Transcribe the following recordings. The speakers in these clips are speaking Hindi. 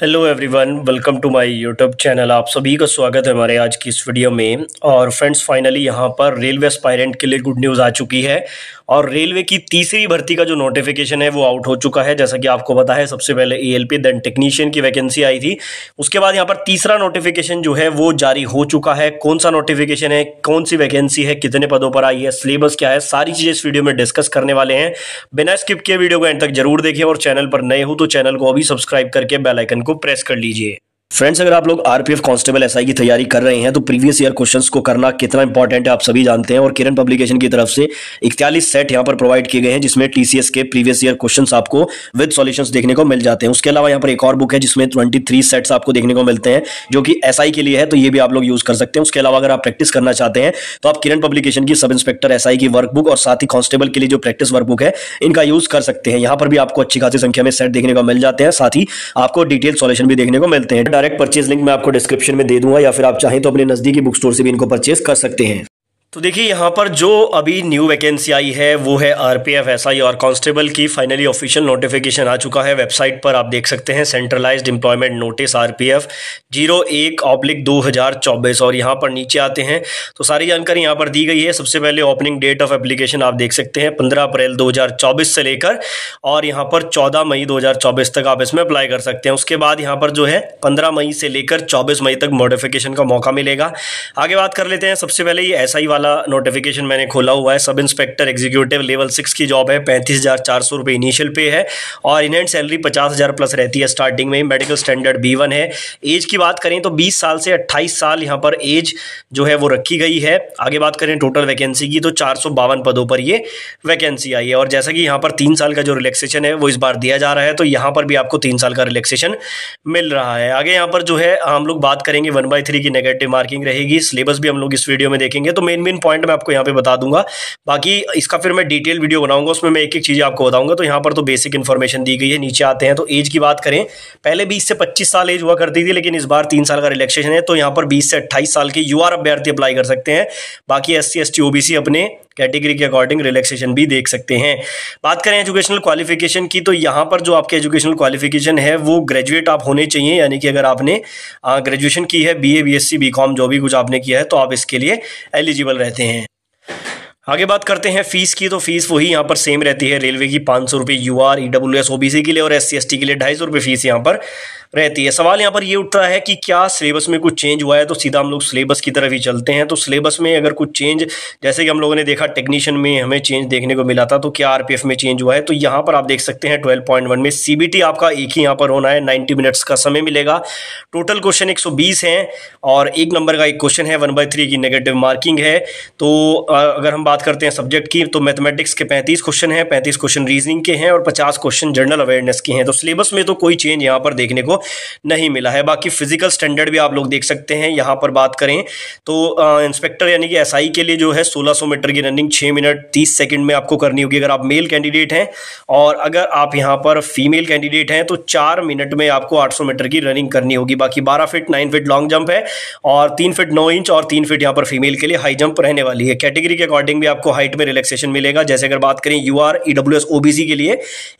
hello everyone welcome to my YouTube channel आप सभी का स्वागत है हमारे आज की इस वीडियो में और फ्रेंड्स फाइनली यहां पर रेलवे स्पायरेंट के लिए गुड न्यूज़ आ चुकी है और रेलवे की तीसरी भर्ती का जो नोटिफिकेशन है वो आउट हो चुका है जैसा कि आपको पता है सबसे पहले एएलपी देन टेक्नीशियन की वैकेंसी आई थी उसके बाद यहाँ पर तीसरा नोटिफिकेशन जो है वो जारी हो चुका है कौन सा नोटिफिकेशन है कौन सी वैकेंसी है कितने पदों पर आई है सिलेबस क्या है सारी चीज़ें इस वीडियो में डिस्कस करने वाले हैं बिना स्किप किए वीडियो को एंड तक जरूर देखें और चैनल पर नए हो तो चैनल को अभी सब्सक्राइब करके बेलाइकन को प्रेस कर लीजिए फ्रेंड्स अगर आप लोग आरपीएफ कांस्टेबल एसआई की तैयारी कर रहे हैं तो प्रीवियस ईयर क्वेश्चंस को करना कितना इंपॉर्टेंट है आप सभी जानते हैं और किरण पब्लिकेशन की तरफ से इकतालीस सेट यहां पर प्रोवाइड किए गए हैं जिसमें टीसीएस के प्रीवियस ईयर क्वेश्चंस आपको विद सॉल्यूशंस देखने को मिल जाते हैं उसके अलावा यहाँ पर एक और बुक है जिसमें ट्वेंटी सेट्स आपको देखने को मिलते हैं जो कि एस के लिए है तो ये भी आप लोग यूज कर सकते हैं उसके अलावा अगर आप प्रैक्टिस करना चाहते हैं तो आप किरण पब्लिकेशन की सब इंस्पेक्टर एसआई की वर्कबुक और साथ ही कॉन्स्टेबल के लिए जो प्रैक्टिस वर्कबुक है इनका यूज कर सकते हैं यहाँ पर भी आपको अच्छी खासी संख्या में सेट देखने को मिल जाते हैं साथ ही आपको डिटेल सोल्यूशन भी देखने को मिलते हैं डायरेक्ट परचेज लिंक मैं आपको डिस्क्रिप्शन में दे दूंगा या फिर आप चाहें तो अपने नज़दीकी बुक स्टोर से भी इनको परचेज कर सकते हैं तो देखिए यहाँ पर जो अभी न्यू वैकेंसी आई है वो है आरपीएफ एसआई और कांस्टेबल की फाइनली ऑफिशियल नोटिफिकेशन आ चुका है वेबसाइट पर आप देख सकते हैं centralised employment notice RPF zero एक ऑब्लिक दो हज़ार चौबीस और यहाँ पर नीचे आते हैं तो सारी जानकारी यहाँ पर दी गई है सबसे पहले ओपनिंग डेट ऑफ एप्लीकेशन आप देख सकते हैं पंद्रह अप्रैल दो से लेकर और यहाँ पर चौदह मई दो तक आप इसमें अप्लाई कर सकते हैं उसके बाद यहाँ पर जो है पंद्रह मई से लेकर चौबीस मई तक मॉडिफिकेशन का मौका मिलेगा आगे बात कर लेते हैं सबसे पहले ये एस वाला नोटिफिकेशन मैंने खोला हुआ है sub inspector executive level six की जॉब है पैंतीस हज़ार चार सौ रुपये इनिशियल पे है और इन एंड सैलरी पचास हज़ार प्लस रहती है स्टार्टिंग में मेडिकल स्टैंडर्ड बी वन है एज की बात करें तो बीस साल से अट्ठाईस साल यहाँ पर एज जो है वो रखी गई है आगे बात करें टोटल वैकेंसी की तो चार सौ बावन पदों पर ये वैकेंसी आई है और जैसा कि यहाँ पर तीन साल का जो रिलैक्सेशन है वो इस बार दिया जा रहा है तो यहाँ पर भी आपको तीन साल का रिलैक्सेशन मिल रहा है आगे यहाँ पर जो है हम लोग बात करेंगे वन बाई थ्री की नेगेटिव मार्किंग रहेगी सिलेबस भी हम लोग इस वीडियो में देखेंगे तो मेन मेन पॉइंट मैं आपको यहाँ पे बता दूंगा बाकी इसका फिर मैं डिटेल वीडियो बनाऊंगा उसमें मैं एक एक चीज़ आपको बताऊंगा तो यहाँ पर तो बेसिक इन्फॉर्मेशन दी गई है नीचे आते हैं तो एज की बात करें पहले बीस से पच्चीस साल एज हुआ करती थी लेकिन इस बार तीन साल का रिलेक्शन है तो यहाँ पर बीस से अट्ठाईस साल के युवा अभ्यर्थी अप्लाई कर सकते हैं बाकी S C S T O अपने कैटेगरी के अकॉर्डिंग रिलैक्सेशन भी देख सकते हैं बात करें एजुकेशनल क्वालिफिकेशन की तो यहाँ पर जो आपके एजुकेशनल क्वालिफिकेशन है वो ग्रेजुएट आप होने चाहिए यानी कि अगर आपने ग्रेजुएशन की है बीए, बीएससी, बीकॉम जो भी कुछ आपने किया है तो आप इसके लिए एलिजिबल रहते हैं आगे बात करते हैं फीस की तो फीस वही यहाँ पर सेम रहती है रेलवे की पाँच सौ रुपये U R E W S O B C के लिए और एस सी एस टी के लिए ढाई सौ रुपये फीस यहाँ पर रहती है सवाल यहाँ पर ये उठता है कि क्या सिलेबस में कुछ चेंज हुआ है तो सीधा हम लोग सिलेबस की तरफ ही चलते हैं तो सिलेबस में अगर कुछ चेंज जैसे कि हम लोगों ने देखा टेक्नीशियन में हमें चेंज देखने को मिला था तो क्या आर में चेंज हुआ है तो यहाँ पर आप देख सकते हैं ट्वेल्व में सी आपका एक ही यहाँ पर होना है नाइन्टी मिनट्स का समय मिलेगा टोटल क्वेश्चन एक सौ और एक नंबर का एक क्वेश्चन है वन बाई की नेगेटिव मार्किंग है तो अगर हम बात करते हैं सब्जेक्ट की तो मैथमेटिक्स के पैंतीस क्वेश्चन हैं पैंतीस क्वेश्चन रीजनिंग के हैं और पचास क्वेश्चन जनरल अवेयरनेस के हैं तो सिलेबस में तो कोई चेंज यहाँ पर देखने को नहीं मिला है बाकी फिजिकल स्टैंडर्ड भी आप लोग देख सकते हैं यहाँ पर बात करें तो इंस्पेक्टर यानी कि एस के लिए जो है सोलह मीटर की रनिंग 6 मिनट तीस सेकेंड में आपको करनी होगी अगर आप मेल कैंडिडेट हैं और अगर आप यहाँ पर फीमेल कैंडिडेट हैं तो चार मिनट में आपको आठ मीटर की रनिंग करनी होगी बाकी बारह feet nine feet long jump है और तीन फिट नौ इंच और तीन फिट यहाँ पर फीमेल के लिए हाई जंप रहने वाली है कैटेगरी के अकॉर्डिंग भी आपको हाइट में रिलैक्सेशन मिलेगा जैसे अगर बात करें यू आर e के लिए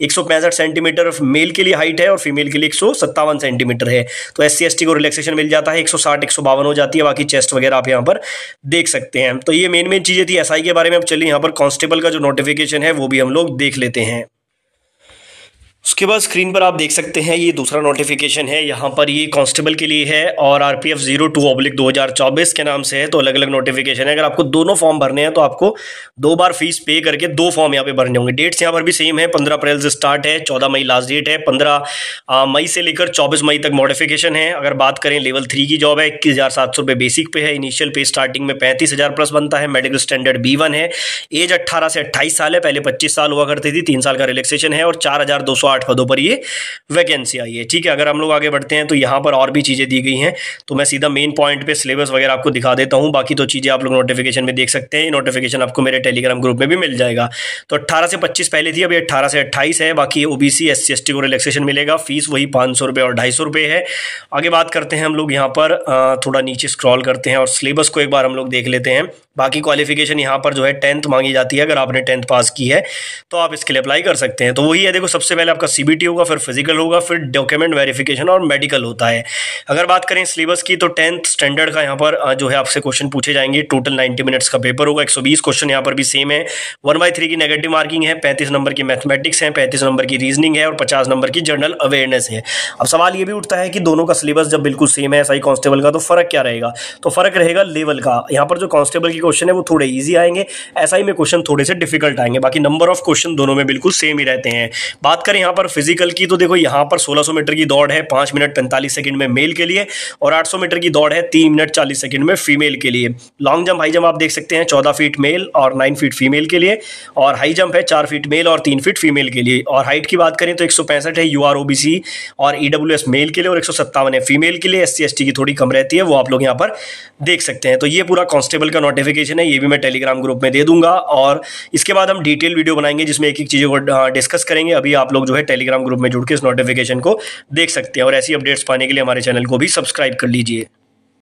एक सेंटीमीटर मेल के लिए हाइट है और फीमेल के लिए एक बावन सेंटीमीटर है तो एस सी को रिलैक्सेशन मिल जाता है एक सौ साठ एक सौ बावन हो जाती है बाकी चेस्ट वगैरह आप यहाँ पर देख सकते हैं तो ये मेन मेन चीज़ें थी एस के बारे में अब चलिए यहाँ पर कॉन्स्टेबल का जो नोटिफिकेशन है वो भी हम लोग देख लेते हैं उसके बाद स्क्रीन पर आप देख सकते हैं ये दूसरा नोटिफिकेशन है यहाँ पर ये कांस्टेबल के लिए है और R P F zero two oblique दो हज़ार चौबीस के नाम से है तो अलग अलग नोटिफिकेशन है अगर आपको दोनों फॉर्म भरने हैं तो आपको दो बार फीस पे करके दो फॉर्म यहाँ पे भरने होंगे डेट्स यहाँ पर भी सेम है पंद्रह अप्रैल से स्टार्ट है चौदह मई लास्ट डेट है पंद्रह मई से लेकर चौबीस मई तक मॉडिफिकेशन है अगर बात करें लेवल थ्री की जॉब है इक्कीस हज़ार सात सौ बेसिक पे है इनिशियल पे स्टार्टिंग में पैंतीस हज़ार प्लस बनता है मेडिकल स्टैंडर्ड बी वन है एज अट्ठारह से अट्ठाईस साल है पहले पच्चीस साल हुआ करती थी तीन साल का रिलेक्सेशन है और चार हज़ार दो सौ आठ पदों पर ये वैकेंसी आई है ठीक है अगर हम लोग आगे बढ़ते हैं तो यहाँ पर और भी चीज़ें दी गई हैं तो मैं सीधा मेन पॉइंट पे सिलेबस वगैरह आपको दिखा देता हूँ बाकी तो चीज़ें आप लोग नोटिफिकेशन में देख सकते हैं नोटिफिकेशन आपको मेरे टेलीग्राम ग्रुप में भी मिल जाएगा तो अट्ठारह से पच्चीस पहले थी अभी अट्ठारह से अट्ठाईस है बाकी ओ बी सी को रिलेक्सेशन मिलेगा फीस वही पाँच सौ और ढाई सौ है आगे बात करते हैं हम लोग यहाँ पर थोड़ा नीचे स्क्रॉल करते हैं और सिलेबस को एक बार हम लोग देख लेते हैं बाकी क्वालिफिकेशन यहाँ पर जो है टेंथ मांगी जाती है अगर आपने टेंथ पास की है तो आप इसके लिए अप्लाई कर सकते हैं तो वही है देखो सबसे पहले आपका सी होगा फिर फिजिकल होगा फिर डॉक्यूमेंट वेरिफिकेशन और मेडिकल होता है अगर बात करें सिलेबस की तो टेंथ स्टैंडर्ड का यहाँ पर जो है आपसे क्वेश्चन पूछे जाएंगे टोटल नाइन्टी मिनट्स का पेपर होगा एक क्वेश्चन यहाँ पर भी सेम है वन बाई की नेगेटिव मार्किंग है पैंतीस नंबर की मैथमेटिक्स है पैंतीस नंबर की रीजनिंग है और पचास नंबर की जनरल अवेयरनेस है अब सवाल ये भी उठता है कि दोनों का सिलेबस जब बिल्कुल सेम है एस कांस्टेबल का तो फर्क क्या रहेगा तो फर्क रहेगा लेवल का यहाँ पर जो कांस्टेबल की क्वेश्चन है वो थोड़े ईजी आएंगे एस में क्वेश्चन थोड़े से डिफिकल्ट आएंगे बाकी नंबर ऑफ क्वेश्चन दोनों में बिल्कुल सेम ही रहते हैं बात करें यहाँ पर फिजिकल की तो देखो यहाँ पर सोलह मीटर की दौड़ है पाँच मिनट पैंतालीस सेकंड में मेल के लिए और आठ मीटर की दौड़ है तीन मिनट चालीस सेकंड में फीमेल के लिए लॉन्ग जंप हाई जंप आप देख सकते हैं चौदह फीट मेल और नाइन फीट फीमेल के लिए और हाई जंप है चार फीट मेल और तीन फीट फीमेल के लिए और हाइट की बात करें तो एक है यू और ई e मेल के लिए और एक है फीमेल के लिए एस सी की थोड़ी कम रहती है वो आप लोग यहाँ पर देख सकते हैं तो ये पूरा कॉन्स्टेबल का नोटिफिकेशन नोटिफिकेशन है ये भी मैं टेलीग्राम ग्रुप में दे दूंगा और इसके बाद हम डिटेल वीडियो बनाएंगे जिसमें एक एक चीज़ों को डिस्कस हाँ, करेंगे अभी आप लोग जो है टेलीग्राम ग्रुप में जुड़ के इस नोटिफिकेशन को देख सकते हैं और ऐसी अपडेट्स पाने के लिए हमारे चैनल को भी सब्सक्राइब कर लीजिए